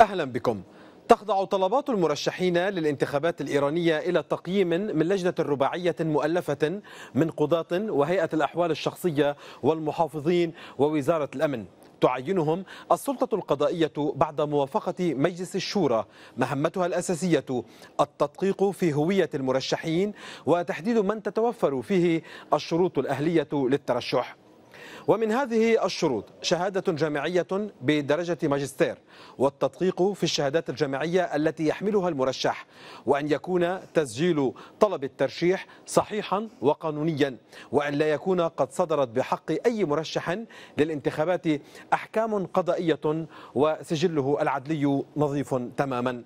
أهلا بكم تخضع طلبات المرشحين للانتخابات الإيرانية إلى تقييم من لجنة رباعية مؤلفة من قضاة وهيئة الأحوال الشخصية والمحافظين ووزارة الأمن تعينهم السلطة القضائية بعد موافقة مجلس الشورى مهمتها الأساسية التدقيق في هوية المرشحين وتحديد من تتوفر فيه الشروط الأهلية للترشح ومن هذه الشروط شهادة جامعية بدرجة ماجستير والتدقيق في الشهادات الجامعية التي يحملها المرشح وأن يكون تسجيل طلب الترشيح صحيحا وقانونيا وأن لا يكون قد صدرت بحق أي مرشح للانتخابات أحكام قضائية وسجله العدلي نظيف تماما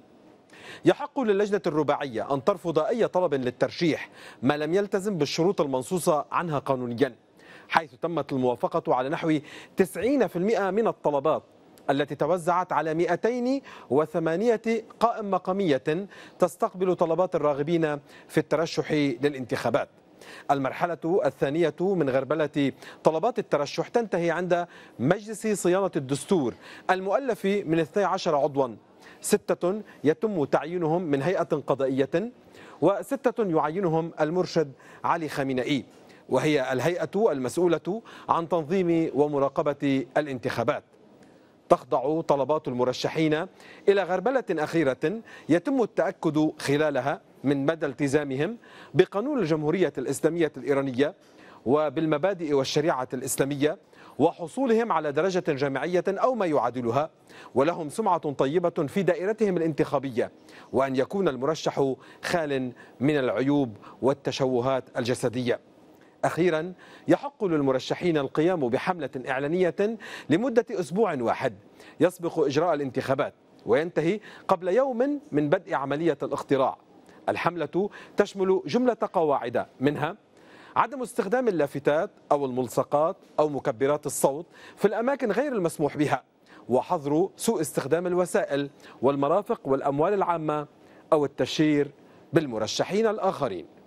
يحق للجنة الرباعية أن ترفض أي طلب للترشيح ما لم يلتزم بالشروط المنصوصة عنها قانونياً حيث تمت الموافقة على نحو 90% من الطلبات التي توزعت على 208 قائمة مقامية تستقبل طلبات الراغبين في الترشح للانتخابات المرحلة الثانية من غربلة طلبات الترشح تنتهي عند مجلس صيانة الدستور المؤلف من 12 عضوا ستة يتم تعيينهم من هيئة قضائية وستة يعينهم المرشد علي خامنئي وهي الهيئة المسؤولة عن تنظيم ومراقبة الانتخابات تخضع طلبات المرشحين إلى غربلة أخيرة يتم التأكد خلالها من مدى التزامهم بقانون الجمهورية الإسلامية الإيرانية وبالمبادئ والشريعة الإسلامية وحصولهم على درجة جامعية أو ما يعادلها ولهم سمعة طيبة في دائرتهم الانتخابية وأن يكون المرشح خال من العيوب والتشوهات الجسدية أخيرا يحق للمرشحين القيام بحملة إعلانية لمدة أسبوع واحد يسبق إجراء الانتخابات وينتهي قبل يوم من بدء عملية الاختراع الحملة تشمل جملة قواعد منها عدم استخدام اللافتات أو الملصقات أو مكبرات الصوت في الأماكن غير المسموح بها وحظر سوء استخدام الوسائل والمرافق والأموال العامة أو التشهير بالمرشحين الآخرين